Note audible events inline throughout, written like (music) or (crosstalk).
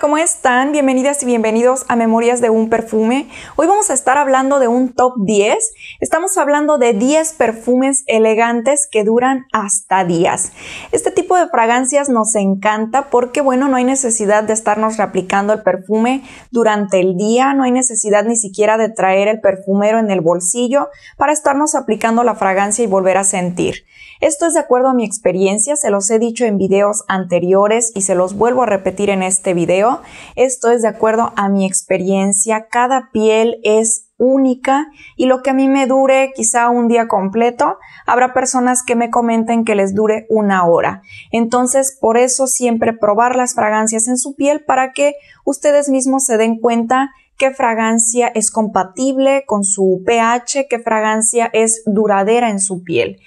¿cómo están? Bienvenidas y bienvenidos a Memorias de un Perfume. Hoy vamos a estar hablando de un top 10. Estamos hablando de 10 perfumes elegantes que duran hasta días. Este tipo de fragancias nos encanta porque, bueno, no hay necesidad de estarnos reaplicando el perfume durante el día, no hay necesidad ni siquiera de traer el perfumero en el bolsillo para estarnos aplicando la fragancia y volver a sentir. Esto es de acuerdo a mi experiencia, se los he dicho en videos anteriores y se los vuelvo a repetir en este video. Esto es de acuerdo a mi experiencia, cada piel es única y lo que a mí me dure quizá un día completo, habrá personas que me comenten que les dure una hora. Entonces, por eso siempre probar las fragancias en su piel para que ustedes mismos se den cuenta qué fragancia es compatible con su pH, qué fragancia es duradera en su piel.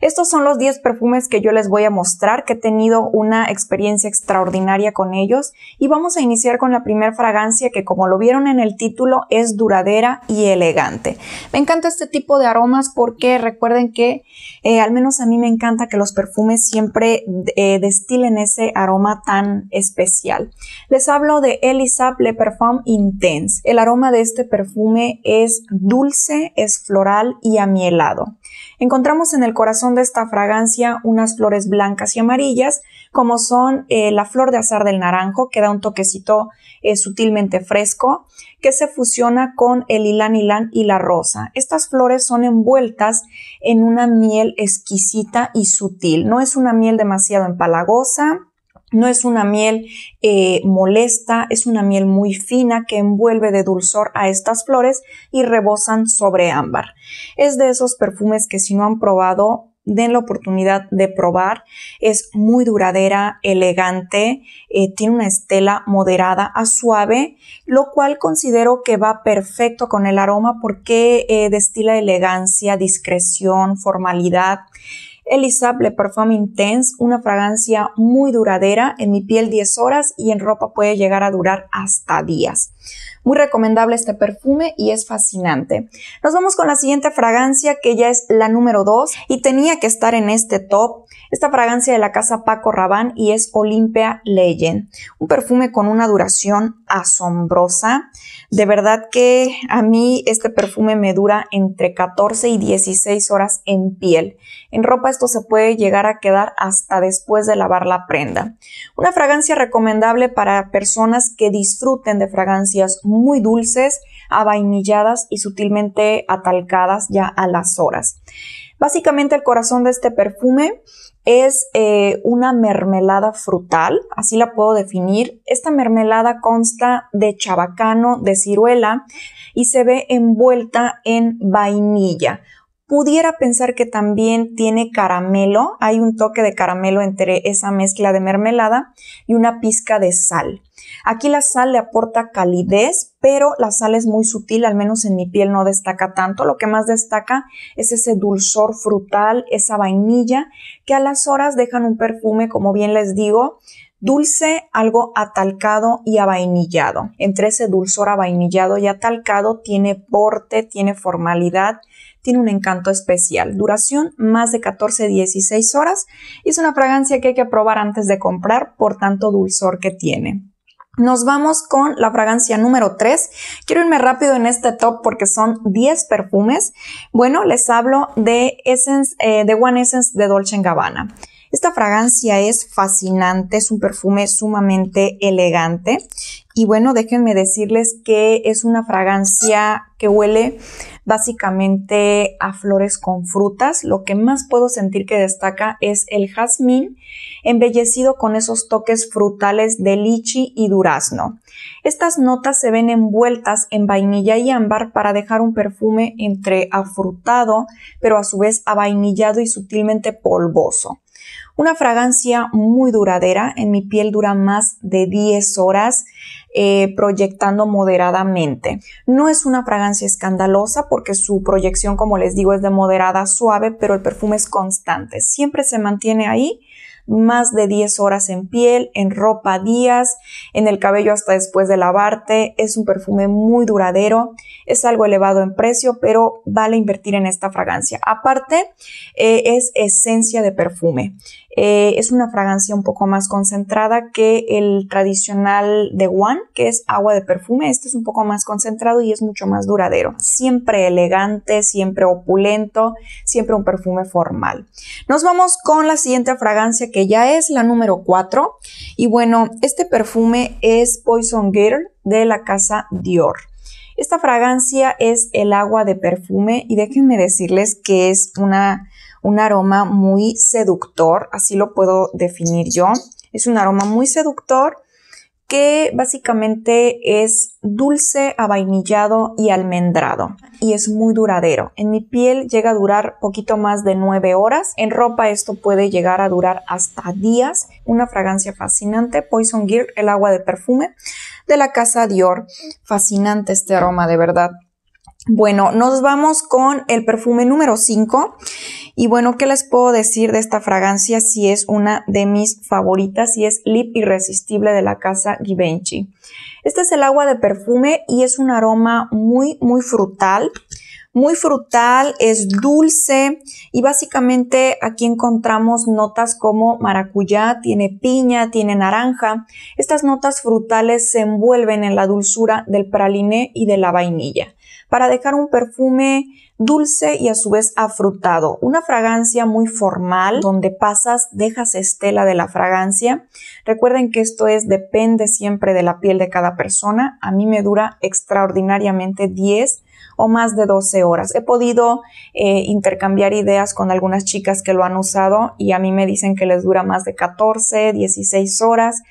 Estos son los 10 perfumes que yo les voy a mostrar, que he tenido una experiencia extraordinaria con ellos. Y vamos a iniciar con la primera fragancia que como lo vieron en el título es duradera y elegante. Me encanta este tipo de aromas porque recuerden que eh, al menos a mí me encanta que los perfumes siempre eh, destilen ese aroma tan especial. Les hablo de Elisab Le perfume Intense. El aroma de este perfume es dulce, es floral y amielado encontramos en el corazón de esta fragancia unas flores blancas y amarillas, como son eh, la flor de azar del naranjo, que da un toquecito eh, sutilmente fresco, que se fusiona con el hilán hilán y la rosa. Estas flores son envueltas en una miel exquisita y sutil. No es una miel demasiado empalagosa, no es una miel eh, molesta, es una miel muy fina que envuelve de dulzor a estas flores y rebosan sobre ámbar. Es de esos perfumes que si no han probado, den la oportunidad de probar. Es muy duradera, elegante, eh, tiene una estela moderada a suave, lo cual considero que va perfecto con el aroma porque eh, destila elegancia, discreción, formalidad elizable Perfume Intense, una fragancia muy duradera en mi piel 10 horas y en ropa puede llegar a durar hasta días. Muy recomendable este perfume y es fascinante. Nos vamos con la siguiente fragancia que ya es la número 2 y tenía que estar en este top. Esta fragancia de la casa Paco Rabanne y es Olympia Legend. Un perfume con una duración asombrosa. De verdad que a mí este perfume me dura entre 14 y 16 horas en piel. En ropa esto se puede llegar a quedar hasta después de lavar la prenda. Una fragancia recomendable para personas que disfruten de fragancias muy dulces, avainilladas y sutilmente atalcadas ya a las horas. Básicamente el corazón de este perfume es eh, una mermelada frutal, así la puedo definir. Esta mermelada consta de chabacano, de ciruela y se ve envuelta en vainilla Pudiera pensar que también tiene caramelo, hay un toque de caramelo entre esa mezcla de mermelada y una pizca de sal. Aquí la sal le aporta calidez, pero la sal es muy sutil, al menos en mi piel no destaca tanto. Lo que más destaca es ese dulzor frutal, esa vainilla, que a las horas dejan un perfume, como bien les digo, dulce, algo atalcado y avainillado. Entre ese dulzor avainillado y atalcado tiene porte, tiene formalidad, tiene un encanto especial, duración más de 14-16 horas y es una fragancia que hay que probar antes de comprar por tanto dulzor que tiene. Nos vamos con la fragancia número 3. Quiero irme rápido en este top porque son 10 perfumes. Bueno, les hablo de, Essence, eh, de One Essence de Dolce Gabbana. Esta fragancia es fascinante, es un perfume sumamente elegante. Y bueno, déjenme decirles que es una fragancia que huele básicamente a flores con frutas. Lo que más puedo sentir que destaca es el jazmín embellecido con esos toques frutales de lichi y durazno. Estas notas se ven envueltas en vainilla y ámbar para dejar un perfume entre afrutado, pero a su vez avainillado y sutilmente polvoso. Una fragancia muy duradera, en mi piel dura más de 10 horas. Eh, proyectando moderadamente. No es una fragancia escandalosa porque su proyección, como les digo, es de moderada suave, pero el perfume es constante. Siempre se mantiene ahí más de 10 horas en piel, en ropa días, en el cabello hasta después de lavarte. Es un perfume muy duradero, es algo elevado en precio, pero vale invertir en esta fragancia. Aparte, eh, es esencia de perfume. Eh, es una fragancia un poco más concentrada que el tradicional de One, que es agua de perfume. Este es un poco más concentrado y es mucho más duradero. Siempre elegante, siempre opulento, siempre un perfume formal. Nos vamos con la siguiente fragancia que ya es la número 4. Y bueno, este perfume es Poison Girl de la casa Dior. Esta fragancia es el agua de perfume y déjenme decirles que es una, un aroma muy seductor, así lo puedo definir yo. Es un aroma muy seductor que básicamente es dulce, avainillado y almendrado y es muy duradero. En mi piel llega a durar poquito más de 9 horas. En ropa esto puede llegar a durar hasta días. Una fragancia fascinante, Poison Gear, el agua de perfume de la casa Dior. Fascinante este aroma, de verdad. Bueno, nos vamos con el perfume número 5. Y bueno, ¿qué les puedo decir de esta fragancia? Si es una de mis favoritas y es Lip Irresistible de la casa Givenchy. Este es el agua de perfume y es un aroma muy, muy frutal. Muy frutal, es dulce y básicamente aquí encontramos notas como maracuyá, tiene piña, tiene naranja. Estas notas frutales se envuelven en la dulzura del praliné y de la vainilla para dejar un perfume dulce y a su vez afrutado. Una fragancia muy formal donde pasas, dejas estela de la fragancia. Recuerden que esto es depende siempre de la piel de cada persona. A mí me dura extraordinariamente 10 o más de 12 horas. He podido eh, intercambiar ideas con algunas chicas que lo han usado y a mí me dicen que les dura más de 14, 16 horas.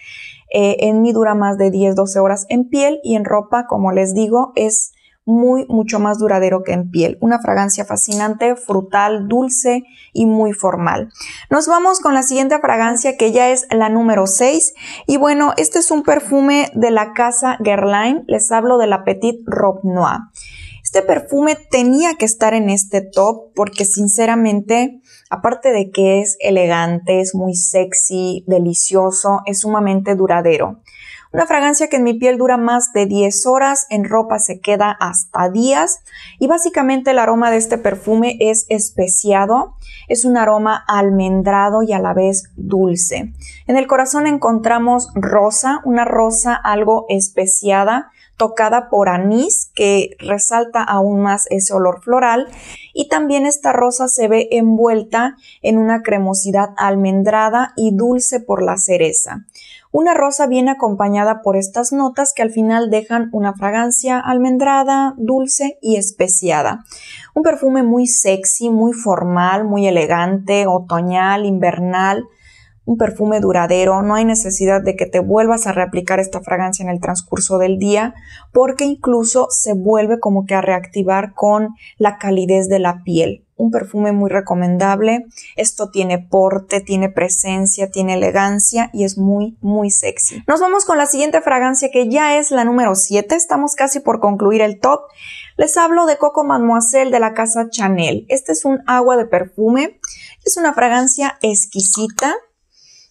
Eh, en mí dura más de 10, 12 horas en piel y en ropa, como les digo, es muy, mucho más duradero que en piel. Una fragancia fascinante, frutal, dulce y muy formal. Nos vamos con la siguiente fragancia que ya es la número 6. Y bueno, este es un perfume de la casa Guerlain. Les hablo del la Petite Robe Este perfume tenía que estar en este top porque sinceramente, aparte de que es elegante, es muy sexy, delicioso, es sumamente duradero. Una fragancia que en mi piel dura más de 10 horas, en ropa se queda hasta días y básicamente el aroma de este perfume es especiado, es un aroma almendrado y a la vez dulce. En el corazón encontramos rosa, una rosa algo especiada tocada por anís que resalta aún más ese olor floral y también esta rosa se ve envuelta en una cremosidad almendrada y dulce por la cereza. Una rosa bien acompañada por estas notas que al final dejan una fragancia almendrada, dulce y especiada. Un perfume muy sexy, muy formal, muy elegante, otoñal, invernal un perfume duradero, no hay necesidad de que te vuelvas a reaplicar esta fragancia en el transcurso del día, porque incluso se vuelve como que a reactivar con la calidez de la piel un perfume muy recomendable. Esto tiene porte, tiene presencia, tiene elegancia y es muy, muy sexy. Nos vamos con la siguiente fragancia que ya es la número 7. Estamos casi por concluir el top. Les hablo de Coco Mademoiselle de la casa Chanel. Este es un agua de perfume. Es una fragancia exquisita.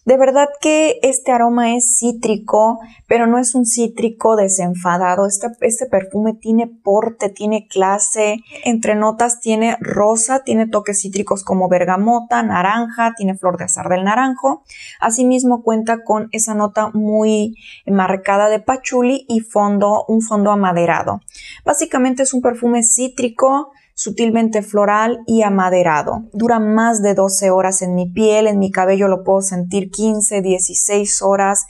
De verdad que este aroma es cítrico, pero no es un cítrico desenfadado. Este, este, perfume tiene porte, tiene clase. Entre notas tiene rosa, tiene toques cítricos como bergamota, naranja, tiene flor de azar del naranjo. Asimismo cuenta con esa nota muy marcada de pachuli y fondo, un fondo amaderado. Básicamente es un perfume cítrico sutilmente floral y amaderado. Dura más de 12 horas en mi piel, en mi cabello lo puedo sentir 15, 16 horas,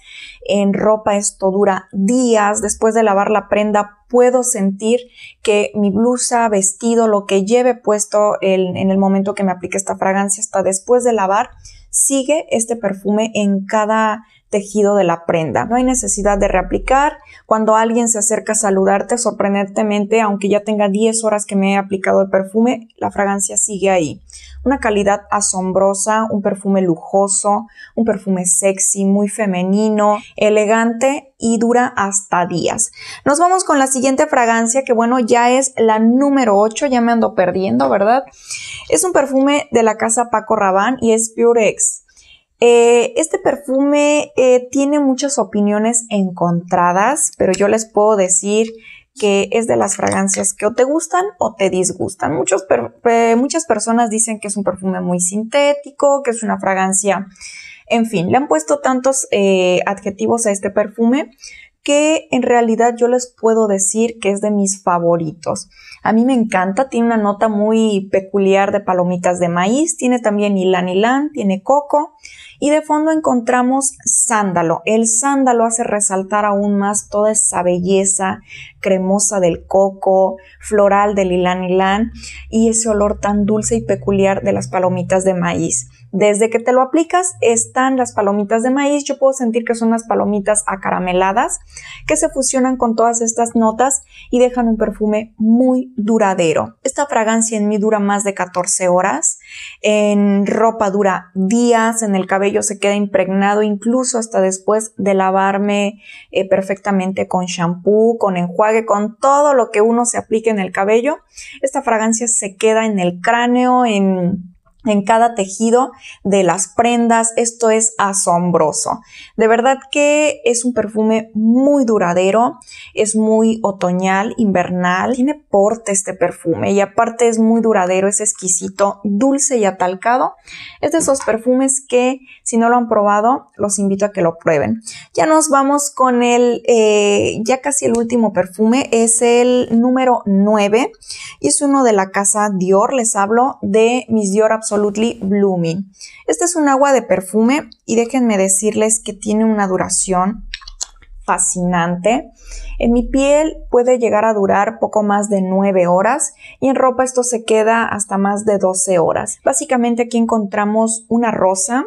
en ropa esto dura días, después de lavar la prenda puedo sentir que mi blusa, vestido, lo que lleve puesto en el momento que me aplique esta fragancia hasta después de lavar, sigue este perfume en cada tejido de la prenda. No hay necesidad de reaplicar. Cuando alguien se acerca a saludarte, sorprendentemente, aunque ya tenga 10 horas que me he aplicado el perfume, la fragancia sigue ahí. Una calidad asombrosa, un perfume lujoso, un perfume sexy, muy femenino, elegante y dura hasta días. Nos vamos con la siguiente fragancia que bueno, ya es la número 8, ya me ando perdiendo, ¿verdad? Es un perfume de la casa Paco Rabanne y es Purex. Eh, este perfume eh, tiene muchas opiniones encontradas, pero yo les puedo decir que es de las fragancias que o te gustan o te disgustan. Muchos eh, muchas personas dicen que es un perfume muy sintético, que es una fragancia... En fin, le han puesto tantos adjetivos a este perfume, que en realidad yo les puedo decir que es de mis favoritos. A mí me encanta, tiene una nota muy peculiar de palomitas de maíz, tiene también ylan ylan, tiene coco y de fondo encontramos sándalo. El sándalo hace resaltar aún más toda esa belleza cremosa del coco, floral del ilan ilan y ese olor tan dulce y peculiar de las palomitas de maíz. Desde que te lo aplicas están las palomitas de maíz. Yo puedo sentir que son las palomitas acarameladas que se fusionan con todas estas notas y dejan un perfume muy duradero. Esta fragancia en mí dura más de 14 horas en ropa dura días, en el cabello se queda impregnado incluso hasta después de lavarme eh, perfectamente con shampoo, con enjuague, con todo lo que uno se aplique en el cabello. Esta fragancia se queda en el cráneo, en en cada tejido de las prendas. Esto es asombroso. De verdad que es un perfume muy duradero, es muy otoñal, invernal. Tiene porte este perfume y aparte es muy duradero, es exquisito, dulce y atalcado. Es de esos perfumes que si no lo han probado, los invito a que lo prueben. Ya nos vamos con el, eh, ya casi el último perfume, es el número 9 y es uno de la casa Dior. Les hablo de mis Dior Absolutely Blooming. Este es un agua de perfume y déjenme decirles que tiene una duración fascinante. En mi piel puede llegar a durar poco más de 9 horas y en ropa esto se queda hasta más de 12 horas. Básicamente aquí encontramos una rosa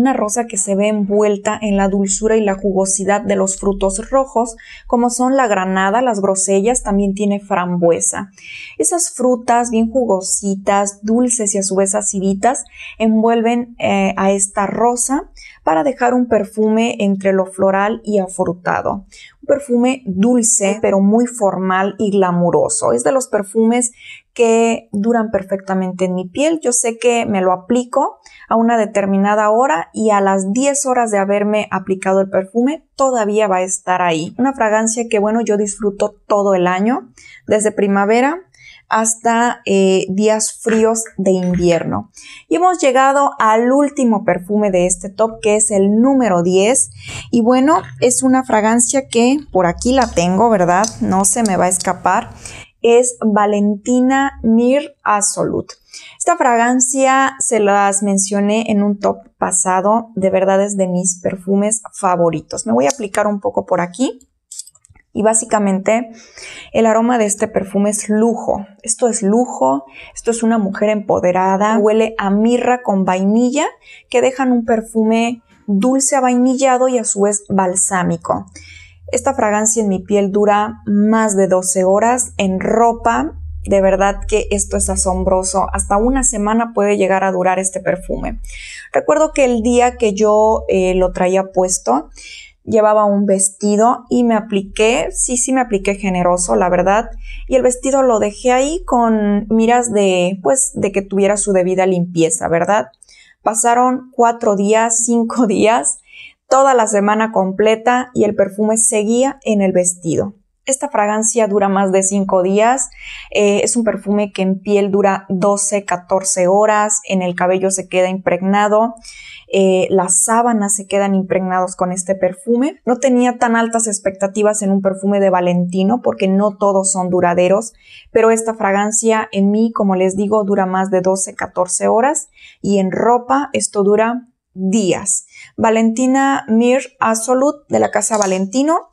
una rosa que se ve envuelta en la dulzura y la jugosidad de los frutos rojos, como son la granada, las grosellas, también tiene frambuesa. Esas frutas bien jugositas, dulces y a su vez aciditas, envuelven eh, a esta rosa para dejar un perfume entre lo floral y afrutado. Un perfume dulce pero muy formal y glamuroso. Es de los perfumes que duran perfectamente en mi piel. Yo sé que me lo aplico a una determinada hora y a las 10 horas de haberme aplicado el perfume todavía va a estar ahí. Una fragancia que bueno yo disfruto todo el año, desde primavera hasta eh, días fríos de invierno. Y hemos llegado al último perfume de este top que es el número 10 y bueno, es una fragancia que por aquí la tengo, ¿verdad? No se me va a escapar. Es Valentina Mir Absolute. Esta fragancia se las mencioné en un top pasado, de verdad es de mis perfumes favoritos. Me voy a aplicar un poco por aquí y básicamente el aroma de este perfume es lujo. Esto es lujo, esto es una mujer empoderada, huele a mirra con vainilla que dejan un perfume dulce a vainillado y a su vez balsámico. Esta fragancia en mi piel dura más de 12 horas en ropa. De verdad que esto es asombroso. Hasta una semana puede llegar a durar este perfume. Recuerdo que el día que yo eh, lo traía puesto, llevaba un vestido y me apliqué, sí, sí me apliqué generoso, la verdad, y el vestido lo dejé ahí con miras de, pues, de que tuviera su debida limpieza, ¿verdad? Pasaron cuatro días, (laughs) cinco días, toda la semana completa y el perfume seguía en el vestido. Esta fragancia dura más de 5 días. Eh, es un perfume que en piel dura 12, 14 horas. En el cabello se queda impregnado. Eh, las sábanas se quedan impregnadas con este perfume. No tenía tan altas expectativas en un perfume de Valentino porque no todos son duraderos, pero esta fragancia en mí, como les digo, dura más de 12, 14 horas y en ropa esto dura días. Valentina Mir Absolute de la casa Valentino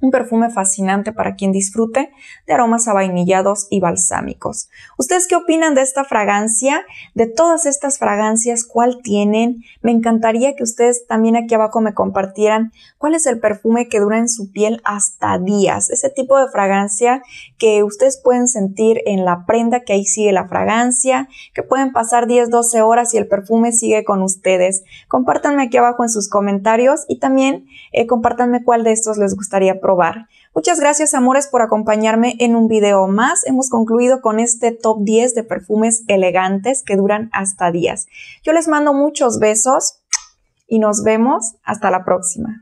un perfume fascinante para quien disfrute de aromas avainillados y balsámicos. ¿Ustedes qué opinan de esta fragancia? De todas estas fragancias, ¿cuál tienen? Me encantaría que ustedes también aquí abajo me compartieran cuál es el perfume que dura en su piel hasta días. Ese tipo de fragancia que ustedes pueden sentir en la prenda, que ahí sigue la fragancia, que pueden pasar 10, 12 horas y el perfume sigue con ustedes. Compártanme aquí abajo en sus comentarios y también eh, compartanme cuál de estos les gustaría a probar. Muchas gracias amores por acompañarme en un video más. Hemos concluido con este top 10 de perfumes elegantes que duran hasta días. Yo les mando muchos besos y nos vemos hasta la próxima.